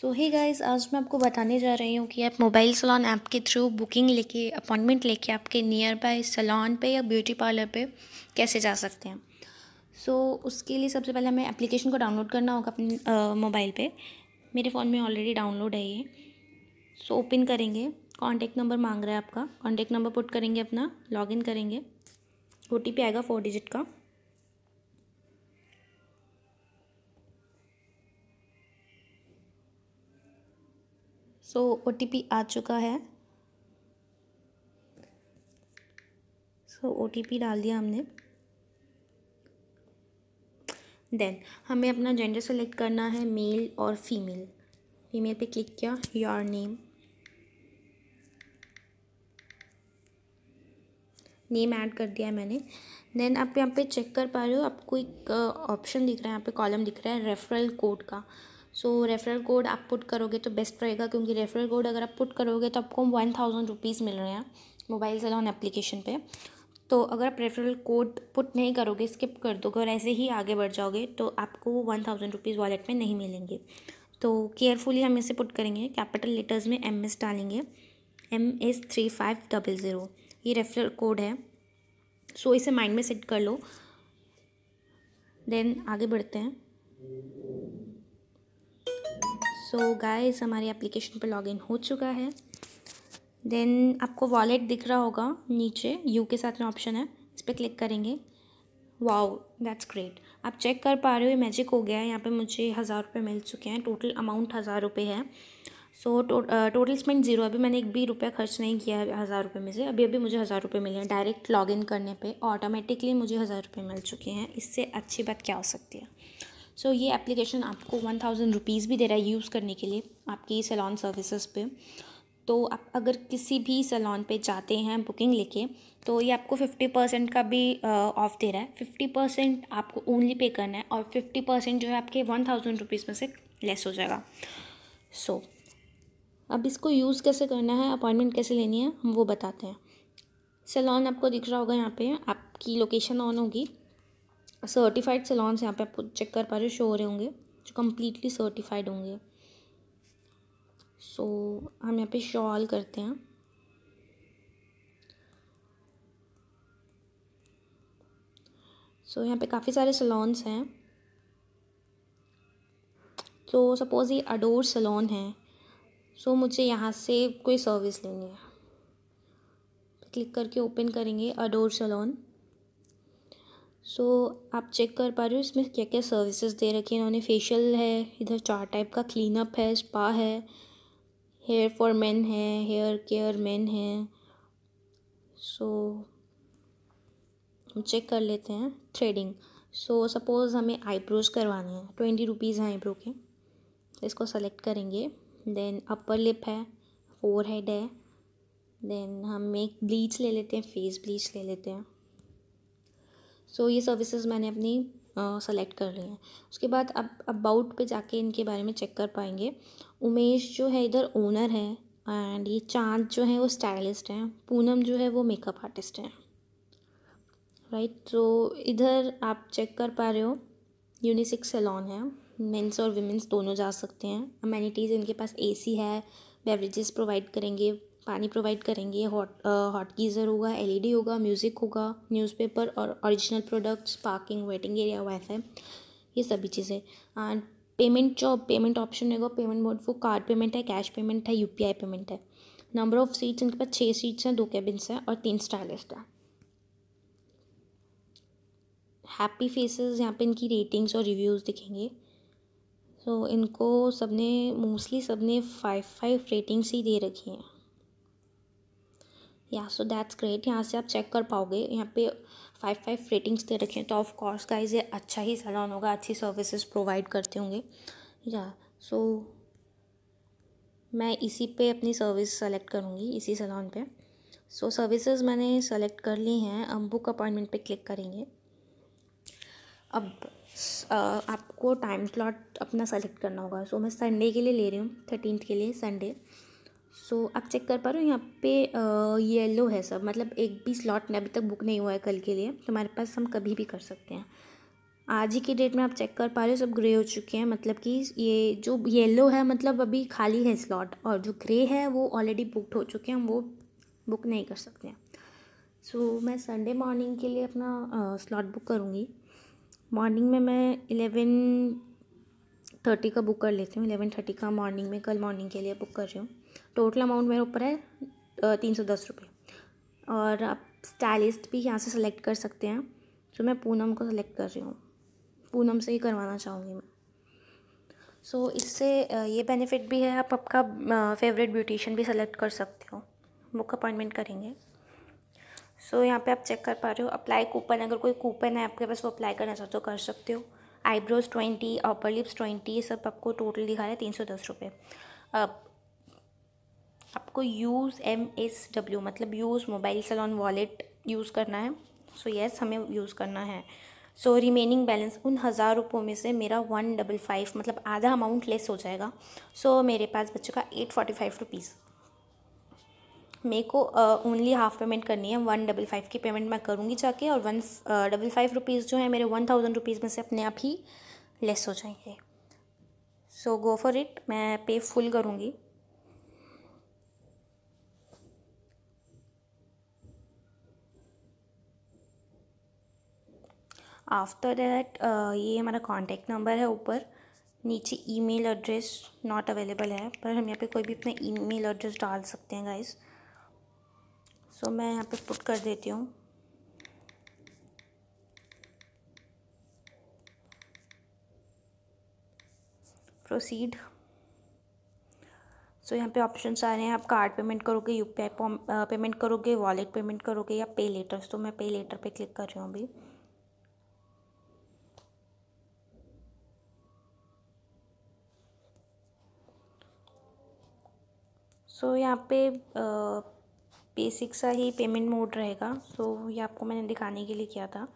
सो ही guys आज मैं आपको बताने जा रही हूँ कि आप मोबाइल सलोन ऐप के थ्रू बुकिंग लेके अपॉइंटमेंट लेके आपके नियर बाय सलोन पे या ब्यूटी पार्लर पे कैसे जा सकते हैं सो so, उसके लिए सबसे पहले हमें एप्लीकेशन को डाउनलोड करना होगा अपने मोबाइल पे मेरे फ़ोन में ऑलरेडी डाउनलोड है ये सो ओपन करेंगे कॉन्टेक्ट नंबर मांग रहा है आपका कॉन्टेक्ट नंबर पुट करेंगे अपना लॉग करेंगे ओ आएगा फोर डिजिट का सो ओ आ चुका है सो ओ डाल दिया हमने देन हमें अपना जेंडर सेलेक्ट करना है मेल और फीमेल फीमेल पे क्लिक किया योर नेम नेम ऐड कर दिया है मैंने देन आप यहाँ पे चेक कर पा रहे हो आपको एक ऑप्शन uh, दिख रहा है यहाँ पे कॉलम दिख रहा है रेफरल कोड का सो रेफरल कोड आप पुट करोगे तो बेस्ट रहेगा क्योंकि रेफरल कोड अगर आप पुट करोगे तो आपको वन थाउजेंड रुपीज़ मिल रहे हैं मोबाइल से लॉन एप्लीकेशन पे तो अगर आप रेफरल कोड पुट नहीं करोगे स्किप कर दोगे और ऐसे ही आगे बढ़ जाओगे तो आपको वो वन थाउजेंड रुपीज़ वॉलेट में नहीं मिलेंगे तो केयरफुली हम इसे पुट करेंगे कैपिटल लेटर्स में एम एस डालेंगे M S three five double zero ये रेफरल कोड है सो इसे माइंड में सेट कर लो देन आगे बढ़ते हैं सो गाइस हमारे एप्लीकेशन पर लॉगिन हो चुका है देन आपको वॉलेट दिख रहा होगा नीचे यू के साथ में ऑप्शन है इस पर क्लिक करेंगे वाओ दैट्स ग्रेट आप चेक कर पा रहे हो ये मैजिक हो गया है यहाँ पे मुझे हज़ार रुपये मिल चुके हैं टोटल अमाउंट हज़ार रुपये है so so, total spend zero अभी मैंने एक भी रुपया खर्च नहीं किया है हज़ार रुपये में से अभी अभी मुझे हज़ार रुपये मिले हैं डायरेक्ट लॉगिन करने पे ऑटोमेटिकली मुझे हज़ार रुपये मिल चुके हैं इससे अच्छी बात क्या हो सकती है सो so, ये एप्लीकेशन आपको वन थाउजेंड रुपीज़ भी दे रहा है यूज़ करने के लिए आपकी सैलॉन सर्विसेज पे तो आप अगर किसी भी सैलॉन पे जाते हैं बुकिंग लेके तो ये आपको फिफ्टी परसेंट का भी ऑफ़ दे रहा है फिफ्टी परसेंट आपको ओनली पे करना है और फिफ्टी परसेंट जो है आपके वन थाउजेंड रुपीज़ में से लेस हो जाएगा सो so, अब इसको यूज़ कैसे करना है अपॉइंटमेंट कैसे लेनी है हम वो बताते हैं सैलॉन आपको दिख रहा होगा यहाँ पे आपकी लोकेशन ऑन होगी सर्टिफाइड सलॉन्स यहाँ पे आप चेक कर पा रहे हो शो हो रहे होंगे जो कम्प्लीटली सर्टिफाइड होंगे सो so, हम यहाँ पे शो ऑल करते हैं सो so, यहाँ पे काफ़ी सारे सलॉन्स हैं तो सपोज़ ये अडोर सलोन है सो so, मुझे यहाँ से कोई सर्विस लेनी है क्लिक करके ओपन करेंगे अडोर सलोन सो so, आप चेक कर पा रहे हो इसमें क्या क्या सर्विसेज दे रखी है इन्होंने फेशियल है इधर चार टाइप का क्लीन अप है स्पा है हेयर फॉर मेन है हेयर केयर मेन है सो so, हम चेक कर लेते हैं थ्रेडिंग सो सपोज़ हमें आईब्रोज करवानी हैं ट्वेंटी रुपीज़ हैं आईब्रो के इसको सेलेक्ट करेंगे देन अपर लिप है फोर हेड है देन हम एक ब्लीच ले लेते हैं फेस ब्लीच ले लेते हैं सो ये सर्विसेज मैंने अपनी सेलेक्ट कर ली हैं उसके बाद आप अबाउट पे जाके इनके बारे में चेक कर पाएंगे उमेश जो है इधर ओनर है एंड ये चांद जो है वो स्टाइलिस्ट हैं पूनम जो है वो मेकअप आर्टिस्ट हैं राइट तो इधर आप चेक कर पा रहे हो यूनिसिक सेलॉन है मेंस और वीमेंस दोनों जा सकते हैं अमेनिटीज़ इनके पास एसी है बेवरेजेस प्रोवाइड करेंगे पानी प्रोवाइड करेंगे हॉट हॉट गीज़र होगा एलईडी होगा म्यूज़िक होगा न्यूज़पेपर और original products parking waiting area wifi ये सभी चीज़ें एंड पेमेंट जो पेमेंट ऑप्शन रहेगा पेमेंट मोड वो कार्ड पेमेंट है कैश पेमेंट है यू पेमेंट है नंबर ऑफ सीट्स इनके पास छः सीट्स हैं दो कैबिन्स हैं और तीन स्टाइलिस्ट हैं हैप्पी फेसेस यहाँ पे इनकी रेटिंग्स और रिव्यूज़ दिखेंगे सो so, इनको सबने मोस्टली सबने फाइव फाइव रेटिंग्स ही दे रखी हैं या सो दैट्स ग्रेट यहाँ से आप चेक कर पाओगे यहाँ पे फाइव फाइव रेटिंग्स दे रखे हैं तो ऑफ कोर्स का ये अच्छा ही सलोन होगा अच्छी सर्विसेज प्रोवाइड करते होंगे या सो मैं इसी पे अपनी सर्विस सेलेक्ट करूँगी इसी सैलॉन पे सो so, सर्विसेज मैंने सेलेक्ट कर ली हैं अब बुक अपॉइंटमेंट पे क्लिक करेंगे अब आ, uh, आपको टाइम स्लॉट अपना सेलेक्ट करना होगा सो so, मैं संडे के लिए ले रही हूँ थर्टीन के लिए संडे सो so, आप चेक कर पा रहे हो यहाँ पे येलो है सब मतलब एक भी स्लॉट अभी तक बुक नहीं हुआ है कल के लिए तो हमारे पास हम कभी भी कर सकते हैं आज ही की डेट में आप चेक कर पा रहे हो सब ग्रे हो चुके हैं मतलब कि ये जो येलो है मतलब अभी खाली है स्लॉट और जो ग्रे है वो ऑलरेडी बुकड हो चुके हैं हम वो बुक नहीं कर सकते हैं सो so, मैं संडे मॉर्निंग के लिए अपना स्लॉट बुक करूँगी मॉर्निंग में मैं इलेवन थर्टी का बुक कर लेती हूँ इलेवन थर्टी का मॉर्निंग में कल मॉर्निंग के लिए बुक कर रही हूँ टोटल अमाउंट मेरे ऊपर है तीन सौ दस रुपये और आप स्टाइलिस्ट भी यहाँ से सेलेक्ट कर सकते हैं तो मैं पूनम को सिलेक्ट कर रही हूँ पूनम से ही करवाना चाहूँगी मैं सो so, इससे ये बेनिफिट भी है आप आपका फेवरेट ब्यूटिशन भी सेलेक्ट कर सकते हो बुक अपॉइंटमेंट करेंगे सो so, यहाँ पे आप चेक कर पा रहे हो अप्लाई कूपन अगर कोई कूपन है आपके पास वो अप्लाई करना चाहते हो तो कर सकते हो eyebrows twenty upper lips twenty ये सब आपको टोटल दिखा रहे हैं तीन सौ दस रुपये अब आपको यूज़ एम एस डब्ल्यू मतलब use mobile salon wallet use करना है सो so, येस yes, हमें यूज़ करना है सो रिमेनिंग बैलेंस उन हज़ार रुपयों में से मेरा वन डबल फाइव मतलब आधा अमाउंट लेस हो जाएगा सो so, मेरे पास बच्चे का एट फोर्टी फाइव रुपीज़ मेरे को ओनली हाफ पेमेंट करनी है वन डबल फाइव की पेमेंट मैं करूँगी जाके और वन डबल फाइव रुपीज़ जो है मेरे वन थाउजेंड रुपीज़ में से अपने आप ही लेस हो जाएंगे सो गो फॉर इट मैं पे फुल करूँगी आफ्टर दैट ये हमारा कॉन्टैक्ट नंबर है ऊपर नीचे ईमेल एड्रेस नॉट अवेलेबल है पर हम यहाँ पे कोई भी अपना ईमेल एड्रेस डाल सकते हैं गाइज़ सो मैं यहाँ पे पुट कर देती हूँ प्रोसीड सो यहाँ पे ऑप्शंस आ रहे हैं आप कार्ड पेमेंट करोगे यू पी आई पेमेंट करोगे वॉलेट पेमेंट करोगे या पे लेटर तो मैं पे लेटर पे क्लिक कर रही हूँ अभी सो so, यहाँ पे आ, बेसिक सा ही पेमेंट मोड रहेगा सो ये आपको मैंने दिखाने के लिए किया था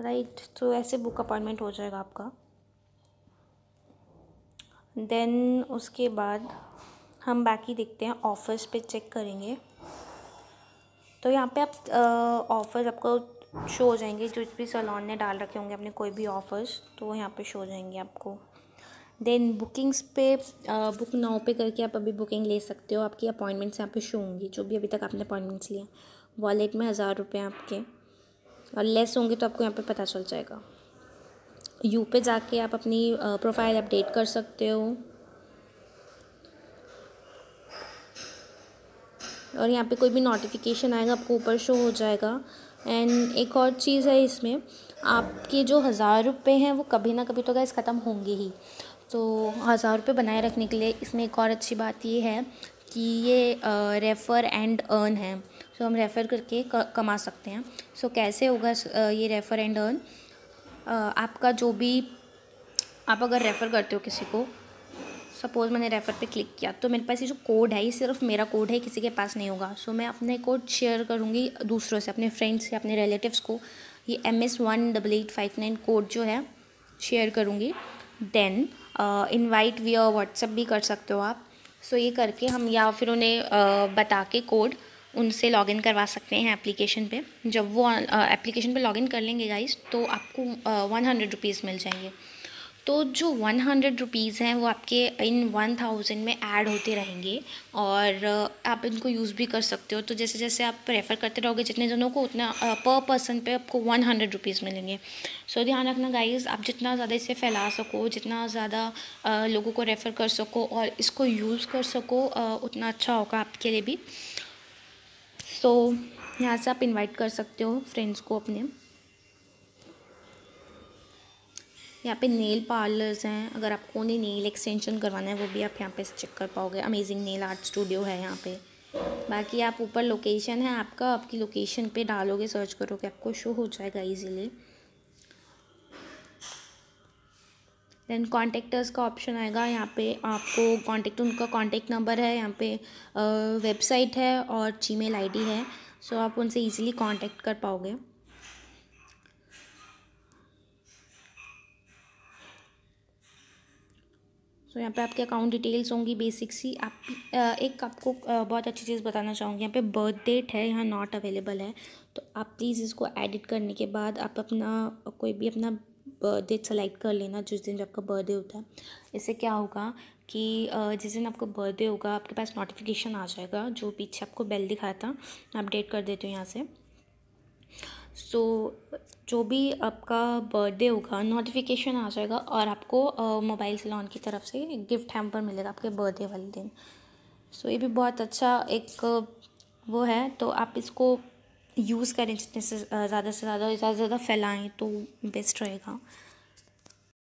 राइट तो ऐसे बुक अपॉइंटमेंट हो जाएगा आपका देन उसके बाद हम बाकी देखते हैं ऑफर्स पे चेक करेंगे तो यहाँ पे आप ऑफ़र्स आपको शो हो जाएंगे जो भी सलोन ने डाल रखे होंगे अपने कोई भी ऑफ़र्स तो यहाँ पे शो हो जाएंगे आपको देन बुकिंग्स पे बुक नाउ पे करके आप अभी बुकिंग ले सकते हो आपकी अपॉइंटमेंट्स यहाँ पे शो होंगी जो भी अभी तक आपने अपॉइंटमेंट्स लिया वॉलेट में हज़ार रुपये आपके और लेस होंगे तो आपको यहाँ पे पता चल जाएगा यू पे जाके आप अपनी प्रोफाइल अपडेट कर सकते हो और यहाँ पे कोई भी नोटिफिकेशन आएगा आपको ऊपर शो हो जाएगा एंड एक और चीज़ है इसमें आपके जो हज़ार रुपये हैं वो कभी ना कभी तो गैस ख़त्म होंगे ही तो हज़ार रुपये बनाए रखने के लिए इसमें एक और अच्छी बात ये है कि ये रेफ़र एंड अर्न है सो तो हम रेफ़र करके कमा सकते हैं सो कैसे होगा ये रेफ़र एंड अर्न आपका जो भी आप अगर रेफ़र करते हो किसी को सपोज़ मैंने रेफ़र पे क्लिक किया तो मेरे पास ये जो कोड है ये सिर्फ मेरा कोड है किसी के पास नहीं होगा सो मैं अपने कोड शेयर करूँगी दूसरों से अपने फ्रेंड्स से अपने रिलेटिव्स को ये M S one double eight five nine code जो है शेयर करूँगी देन इनवाइट वी व्हाट्सअप भी कर सकते हो आप सो ये करके हम या फिर उन्हें बता के कोड उनसे लॉगिन करवा सकते हैं एप्लीकेशन पे जब वो एप्लीकेशन पे लॉगिन कर लेंगे गाइस तो आपको वन हंड्रेड रुपीज़ मिल जाएंगे तो जो वन हंड्रेड रुपीज़ हैं वो आपके इन वन थाउजेंड में ऐड होते रहेंगे और आप इनको यूज़ भी कर सकते हो तो जैसे जैसे आप रेफ़र करते रहोगे जितने जनों को उतना पर पर्सन पे आपको वन हंड्रेड रुपीज़ मिलेंगे सो so, ध्यान रखना गाइस आप जितना ज़्यादा इसे फैला सको जितना ज़्यादा लोगों को रेफ़र कर सको और इसको यूज़ कर सको उतना अच्छा होगा आपके लिए भी सो so, यहाँ से आप इन्वाइट कर सकते हो फ्रेंड्स को अपने यहाँ पे नेल पार्लर्स हैं अगर आपको उन्हें नेल एक्सटेंशन करवाना है वो भी आप यहाँ पे चेक कर पाओगे अमेजिंग नेल आर्ट स्टूडियो है यहाँ पे बाकी आप ऊपर लोकेशन है आपका आपकी लोकेशन पे डालोगे सर्च करोगे आपको शो हो जाएगा इजीली देन कॉन्टेक्टर्स का ऑप्शन आएगा यहाँ पे आपको कॉन्टेक्ट उनका कॉन्टेक्ट नंबर है यहाँ पे वेबसाइट है और जी मेल है सो आप उनसे ईजिली कॉन्टेक्ट कर पाओगे तो यहाँ पे आपके अकाउंट डिटेल्स होंगी बेसिक्स सी आप एक आपको बहुत अच्छी चीज़ बताना चाहूँगी यहाँ पे बर्थ डेट है यहाँ नॉट अवेलेबल है तो आप प्लीज़ इसको एडिट करने के बाद आप अपना कोई भी अपना बर्थ डेट सेलेक्ट कर लेना जिस दिन आपका बर्थडे होता है इससे क्या होगा कि जिस दिन आपका बर्थडे होगा आपके पास नोटिफिकेशन आ जाएगा जो पीछे आपको बेल दिखाया था अपडेट कर देते हो यहाँ से सो so, जो भी आपका बर्थडे होगा नोटिफिकेशन आ जाएगा और आपको मोबाइल सलोन की तरफ से गिफ्ट हैम्पर मिलेगा आपके बर्थडे वाले दिन सो ये भी बहुत अच्छा एक वो है तो आप इसको यूज़ करें जितने से ज़्यादा से ज़्यादा ज़्यादा से ज़्यादा फैलाएँ तो बेस्ट रहेगा